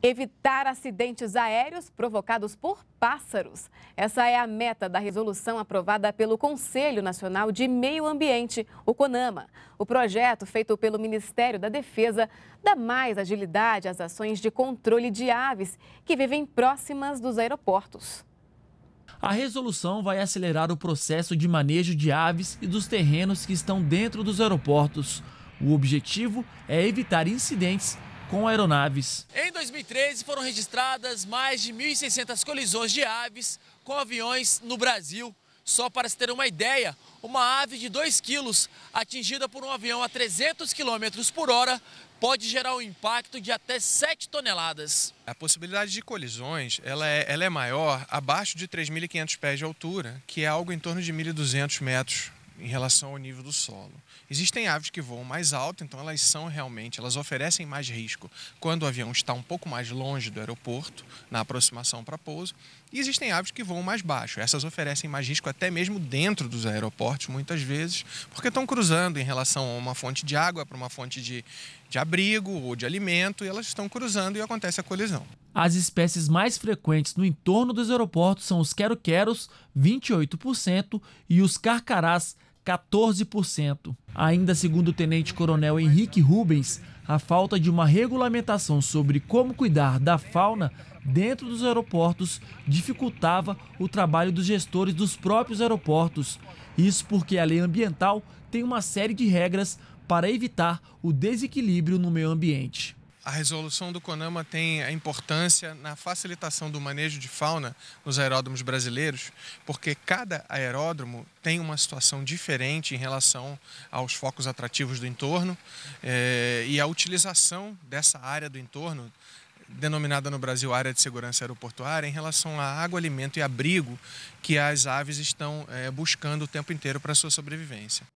Evitar acidentes aéreos provocados por pássaros. Essa é a meta da resolução aprovada pelo Conselho Nacional de Meio Ambiente, o CONAMA. O projeto, feito pelo Ministério da Defesa, dá mais agilidade às ações de controle de aves que vivem próximas dos aeroportos. A resolução vai acelerar o processo de manejo de aves e dos terrenos que estão dentro dos aeroportos. O objetivo é evitar incidentes com aeronaves. Em 2013 foram registradas mais de 1.600 colisões de aves com aviões no Brasil. Só para se ter uma ideia, uma ave de 2 quilos atingida por um avião a 300 km por hora pode gerar um impacto de até 7 toneladas. A possibilidade de colisões ela é, ela é maior abaixo de 3.500 pés de altura, que é algo em torno de 1.200 metros em relação ao nível do solo. Existem aves que voam mais alto, então elas são realmente, elas oferecem mais risco quando o avião está um pouco mais longe do aeroporto, na aproximação para pouso. E existem aves que voam mais baixo. Essas oferecem mais risco até mesmo dentro dos aeroportos, muitas vezes, porque estão cruzando em relação a uma fonte de água para uma fonte de, de abrigo ou de alimento, e elas estão cruzando e acontece a colisão. As espécies mais frequentes no entorno dos aeroportos são os quero-queros, 28%, e os carcarás, 14%. Ainda segundo o tenente-coronel Henrique Rubens, a falta de uma regulamentação sobre como cuidar da fauna dentro dos aeroportos dificultava o trabalho dos gestores dos próprios aeroportos. Isso porque a lei ambiental tem uma série de regras para evitar o desequilíbrio no meio ambiente a resolução do CONAMA tem a importância na facilitação do manejo de fauna nos aeródromos brasileiros, porque cada aeródromo tem uma situação diferente em relação aos focos atrativos do entorno eh, e a utilização dessa área do entorno denominada no Brasil área de segurança aeroportuária, em relação à água, alimento e abrigo que as aves estão é, buscando o tempo inteiro para sua sobrevivência.